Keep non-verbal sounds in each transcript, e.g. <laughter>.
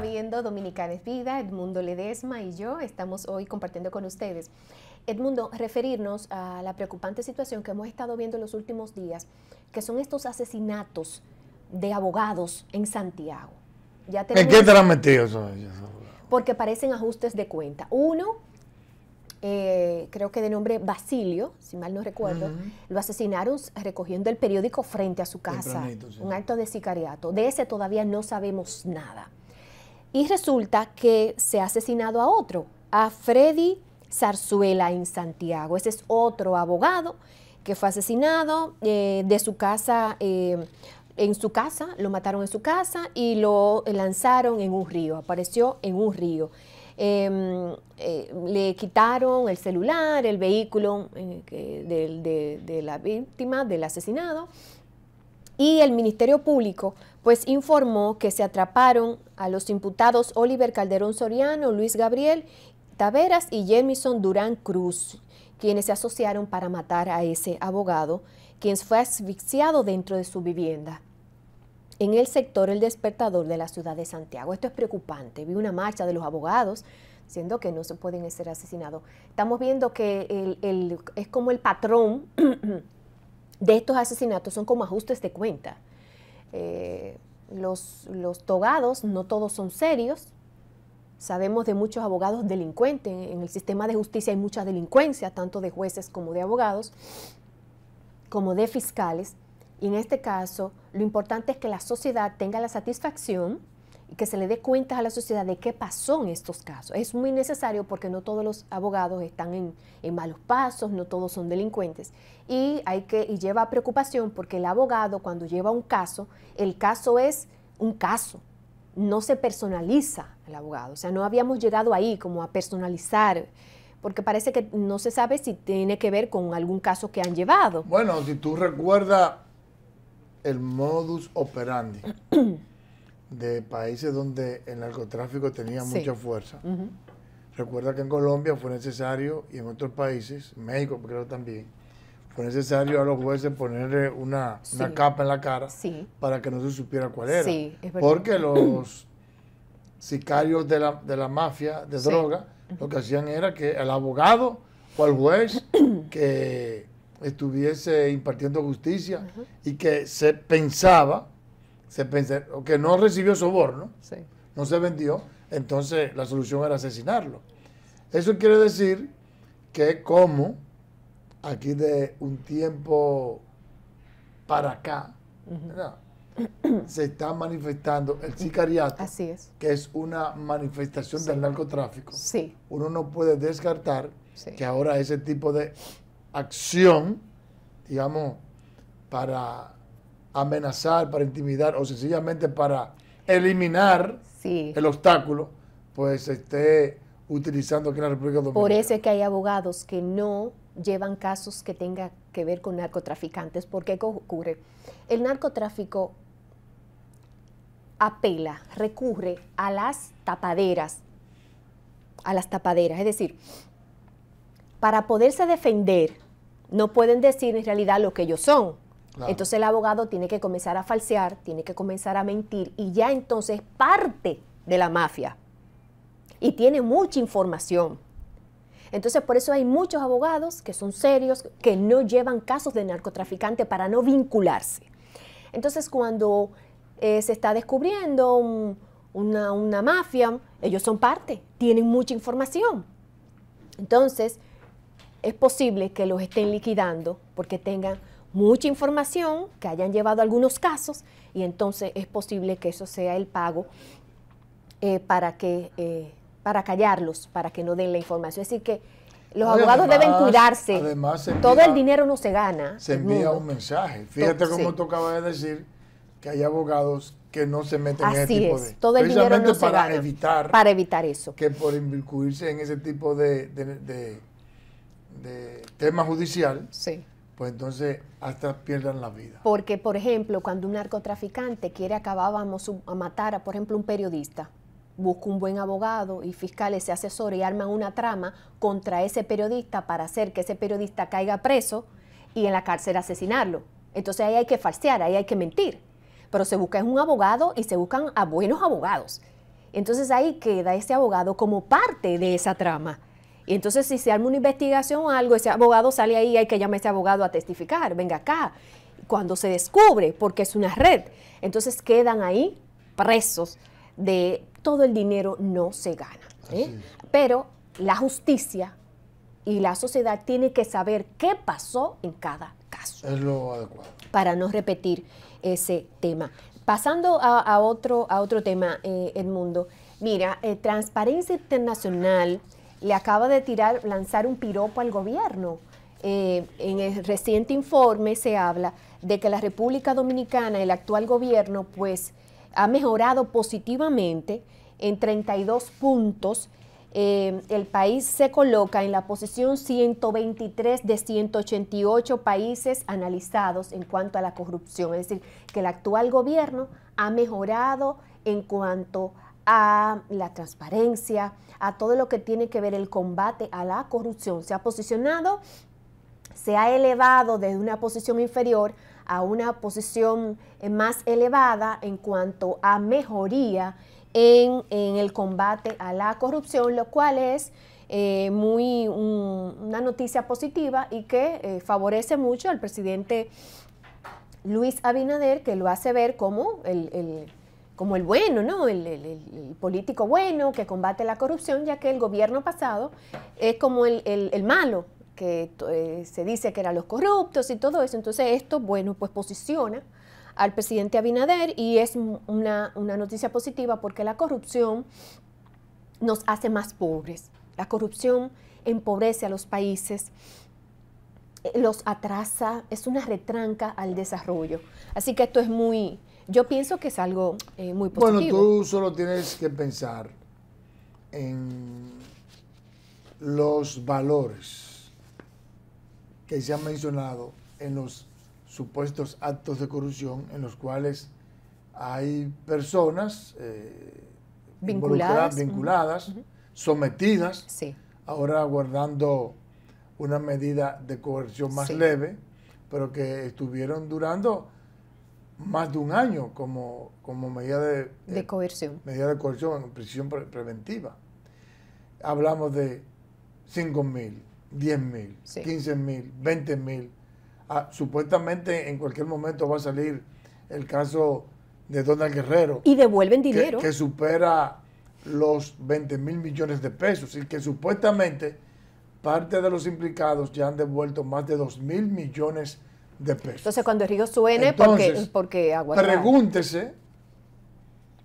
viendo Dominica de Vida, Edmundo Ledesma y yo estamos hoy compartiendo con ustedes. Edmundo, referirnos a la preocupante situación que hemos estado viendo en los últimos días, que son estos asesinatos de abogados en Santiago. ¿En qué te metido metido? Porque parecen ajustes de cuenta. Uno, eh, creo que de nombre Basilio, si mal no recuerdo, lo asesinaron recogiendo el periódico frente a su casa. Un acto de sicariato. De ese todavía no sabemos nada y resulta que se ha asesinado a otro, a Freddy Zarzuela en Santiago. Ese es otro abogado que fue asesinado eh, de su casa, eh, en su casa, lo mataron en su casa y lo lanzaron en un río, apareció en un río. Em, eh, le quitaron el celular, el vehículo de la víctima, del asesinado, y el Ministerio Público pues informó que se atraparon a los imputados Oliver Calderón Soriano, Luis Gabriel Taveras y Jemison Durán Cruz, quienes se asociaron para matar a ese abogado, quien fue asfixiado dentro de su vivienda en el sector El Despertador de la ciudad de Santiago. Esto es preocupante. Vi una marcha de los abogados diciendo que no se pueden ser asesinados. Estamos viendo que el, es como el patrón <clears throat> de estos asesinatos, son como ajustes de cuenta. Eh, los, los togados no todos son serios. Sabemos de muchos abogados delincuentes. En el sistema de justicia hay mucha delincuencia, tanto de jueces como de abogados, como de fiscales. Y en este caso, lo importante es que la sociedad tenga la satisfacción que se le dé cuenta a la sociedad de qué pasó en estos casos. Es muy necesario porque no todos los abogados están en, malos pasos, no todos son delincuentes. Y, hay que, y lleva preocupación porque el abogado cuando lleva un caso, el caso es un caso, no se personaliza el abogado. O sea, no habíamos llegado ahí como a personalizar porque parece que no se sabe si tiene que ver con algún caso que han llevado. Bueno, si tú recuerdas el modus operandi <clears throat> de países donde el narcotráfico tenía mucha fuerza. Recuerda que en Colombia fue necesario, y en otros países, México creo también, fue necesario a los jueces ponerle una, capa en la cara para que no se supiera cuál era. Porque <clears throat> los sicarios de la, de la mafia de droga lo que hacían era que el abogado o el juez <clears throat> que estuviese impartiendo justicia y que se pensaba se pensó que no recibió soborno, no se vendió, entonces la solución era asesinarlo. Eso quiere decir que como aquí de un tiempo para acá, se está manifestando el sicariato, que es una manifestación del narcotráfico. Sí. Uno no puede descartar que ahora ese tipo de acción, digamos, para amenazar, para intimidar o sencillamente para eliminar el obstáculo, pues esté utilizando aquí en la República Dominicana. Por eso es que hay abogados que no llevan casos que tengan que ver con narcotraficantes. ¿Por qué ocurre? El narcotráfico apela, recurre a las tapaderas, a las tapaderas, es decir, para poderse defender, no pueden decir en realidad lo que ellos son. Entonces el abogado tiene que comenzar a falsear, tiene que comenzar a mentir y ya entonces parte de la mafia y tiene mucha información. Entonces por eso hay muchos abogados que son serios, que no llevan casos de narcotraficante para no vincularse. Entonces cuando eh, se está descubriendo una mafia, ellos son parte, tienen mucha información. Entonces es posible que los estén liquidando porque tengan mucha información, que hayan llevado algunos casos y entonces es posible que eso sea el pago eh, para, que, eh, para callarlos, para que no den la información. Así que los abogados deben cuidarse. todo el dinero no se gana. Se envía un mensaje. Fíjate cómo tocaba de decir que hay abogados que no se meten en ese tipo de... es, todo el dinero no se para evitar para evitar eso que por inmiscuirse en ese tipo de, de, de, de tema judicial sí pues entonces hasta pierdan la vida. Porque, por ejemplo, cuando un narcotraficante quiere acabar vamos a matar a, por ejemplo, un periodista, busca un buen abogado y fiscales se asesoran y arman una trama contra ese periodista para hacer que ese periodista caiga preso y en la cárcel asesinarlo. Entonces ahí hay que falsear, ahí hay que mentir. Pero se busca un abogado y se buscan a buenos abogados. Entonces ahí queda ese abogado como parte de esa trama. Y entonces si se arma una investigación o algo, ese abogado sale ahí, y hay que llamar a ese abogado a testificar, venga acá. Cuando se descubre, porque es una red, entonces quedan ahí presos de todo el dinero no se gana. ¿eh? Pero la justicia y la sociedad tiene que saber qué pasó en cada caso. Es lo adecuado. Para no repetir ese tema. Pasando a, otro, a otro tema, eh, Edmundo, Mira, eh, Transparencia Internacional le acaba de tirar, lanzar un piropo al gobierno. Eh, en el reciente informe se habla de que la República Dominicana, el actual gobierno, pues ha mejorado positivamente en 32 puntos. Eh, el país se coloca en la posición 123 de 188 países analizados en cuanto a la corrupción. Es decir, que el actual gobierno ha mejorado en cuanto a a la transparencia, a todo lo que tiene que ver el combate a la corrupción. Se ha posicionado, se ha elevado desde una posición inferior a una posición eh, más elevada en cuanto a mejoría en, el combate a la corrupción, lo cual es eh, muy una noticia positiva y que eh, favorece mucho al presidente Luis Abinader, que lo hace ver como el como el bueno, ¿no? El, político bueno que combate la corrupción, ya que el gobierno pasado es como el, malo, que eh, se dice que eran los corruptos y todo eso. Entonces esto, bueno, pues posiciona al presidente Abinader y es una, una noticia positiva porque la corrupción nos hace más pobres. La corrupción empobrece a los países, eh, los atrasa, es una retranca al desarrollo. Así que esto es muy, yo pienso que es algo eh, muy positivo. Bueno, tú solo tienes que pensar en los valores que se han mencionado en los supuestos actos de corrupción en los cuales hay personas eh, vinculadas, vinculadas sometidas, ahora guardando una medida de coerción más leve, pero que estuvieron durando más de un año como, como medida de, de, eh, coerción. Medida de coerción, prisión preventiva. Hablamos de 5 mil, 10 mil, 15 mil, 20 mil. Ah, supuestamente en cualquier momento va a salir el caso de Donald Guerrero. Y devuelven dinero. Que, supera los 20 mil millones de pesos y que supuestamente parte de los implicados ya han devuelto más de 2 mil millones de entonces, cuando el río suene, porque, porque agua. Pregúntese,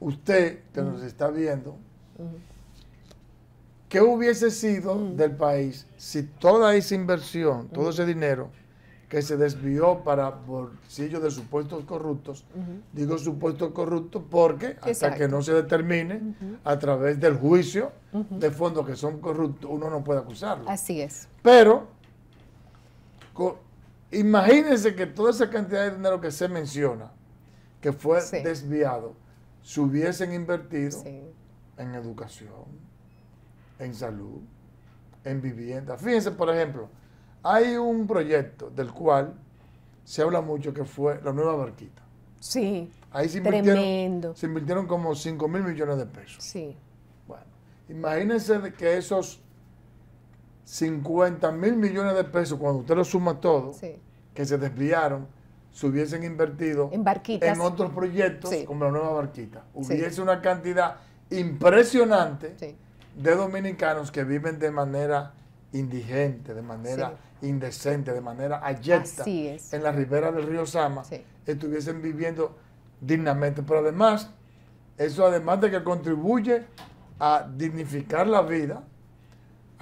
usted que nos está viendo, ¿qué hubiese sido del país si toda esa inversión, todo ese dinero que se desvió para bolsillos de supuestos corruptos, digo supuestos corruptos porque hasta que no se determine a través del juicio de fondos que son corruptos, uno no puede acusarlo. Así es. Pero Imagínense que toda esa cantidad de dinero que se menciona, que fue desviado, se hubiesen invertido en educación, en salud, en vivienda. Fíjense, por ejemplo, hay un proyecto del cual se habla mucho que fue la nueva barquita. Sí. Ahí se invirtieron, Se invirtieron como 5 mil millones de pesos. Sí. Bueno, imagínense que esos 50 mil millones de pesos, cuando usted lo suma todo, que se desviaron, se hubiesen invertido en, barquitas. en otros proyectos como la nueva barquita. Hubiese una cantidad impresionante de dominicanos que viven de manera indigente, de manera indecente, de manera ayecta en la ribera del río Sama, estuviesen viviendo dignamente. Pero además, eso además de que contribuye a dignificar la vida,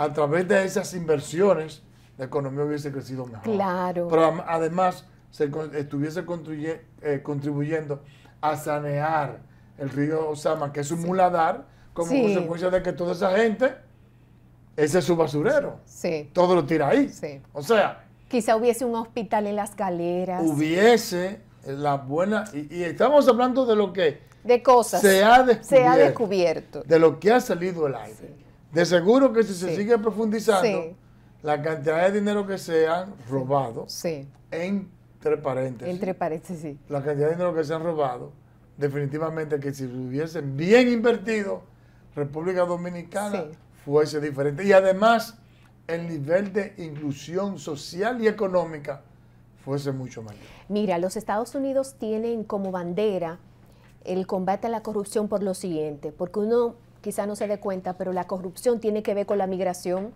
a través de esas inversiones, la economía hubiese crecido mejor. Claro. Pero además se estuviese eh, contribuyendo a sanear el río Osama, que es un muladar, como consecuencia de que toda esa gente, ese es su basurero. Sí. Todo lo tira ahí. Sí. O sea. Quizá hubiese un hospital en las galeras. Hubiese la buena. Y, estamos hablando de lo que. De cosas. Se ha descubierto. Se ha descubierto. De lo que ha salido el aire. De seguro que si se sigue profundizando, la cantidad de dinero que se han robado, entre paréntesis, entre paréntesis, la cantidad de dinero que se han robado, definitivamente que si hubiesen bien invertido, República Dominicana fuese diferente. Y además, el nivel de inclusión social y económica fuese mucho mayor. Mira, los Estados Unidos tienen como bandera el combate a la corrupción por lo siguiente, porque uno quizá no se dé cuenta, pero la corrupción tiene que ver con la migración.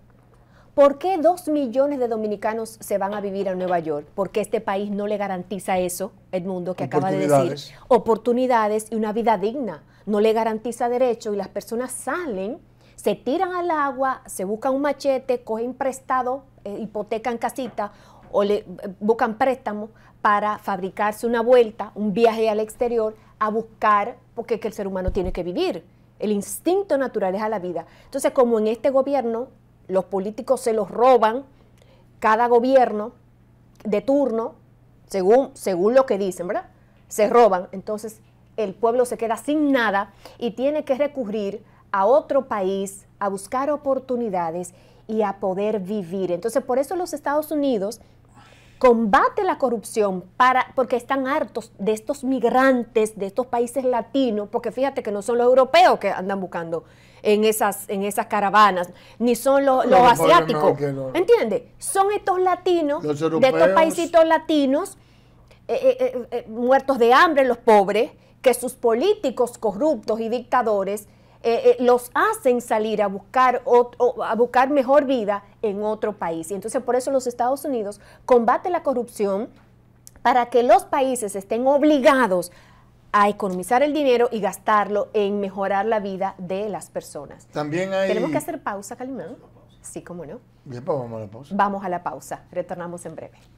¿Por qué dos millones de dominicanos se van a vivir a Nueva York? Porque este país no le garantiza eso, Edmundo, que acaba de decir. Oportunidades y una vida digna. No le garantiza derecho y las personas salen, se tiran al agua, se buscan un machete, cogen prestado, eh, hipotecan casita o le eh, buscan préstamo para fabricarse una vuelta, un viaje al exterior a buscar, porque que el ser humano tiene que vivir el instinto natural es a la vida. Entonces, como en este gobierno los políticos se los roban, cada gobierno de turno, según, según lo que dicen, ¿verdad? Se roban. Entonces, el pueblo se queda sin nada y tiene que recurrir a otro país a buscar oportunidades y a poder vivir. Entonces, por eso los Estados Unidos combate la corrupción para, porque están hartos de estos migrantes, de estos países latinos, porque fíjate que no son los europeos que andan buscando en esas, en esas caravanas, ni son los, asiáticos. ¿Entiendes? Son estos latinos, de estos paisitos latinos, eh, eh, eh, muertos de hambre, los pobres, que sus políticos corruptos y dictadores eh, eh, los hacen salir a buscar, a buscar mejor vida en otro país. Y entonces por eso los Estados Unidos combate la corrupción para que los países estén obligados a economizar el dinero y gastarlo en mejorar la vida de las personas. También Tenemos que hacer pausa, Calimán. Sí, cómo no. Bien, pues vamos a la pausa. Vamos a la pausa. Retornamos en breve.